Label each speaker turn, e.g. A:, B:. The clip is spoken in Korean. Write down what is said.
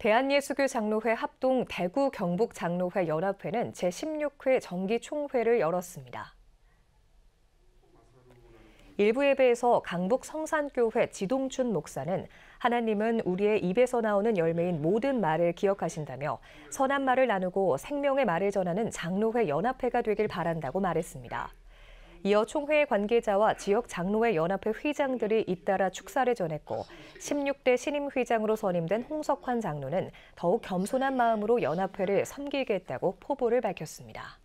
A: 대한예수교 장로회 합동 대구 경북 장로회 연합회는 제16회 정기 총회를 열었습니다. 일부 예배에서 강북 성산교회 지동춘 목사는 하나님은 우리의 입에서 나오는 열매인 모든 말을 기억하신다며 선한 말을 나누고 생명의 말을 전하는 장로회 연합회가 되길 바란다고 말했습니다. 이어 총회 관계자와 지역 장로회 연합회 회장들이 잇따라 축사를 전했고 16대 신임 회장으로 선임된 홍석환 장로는 더욱 겸손한 마음으로 연합회를 섬기겠다고 포부를 밝혔습니다.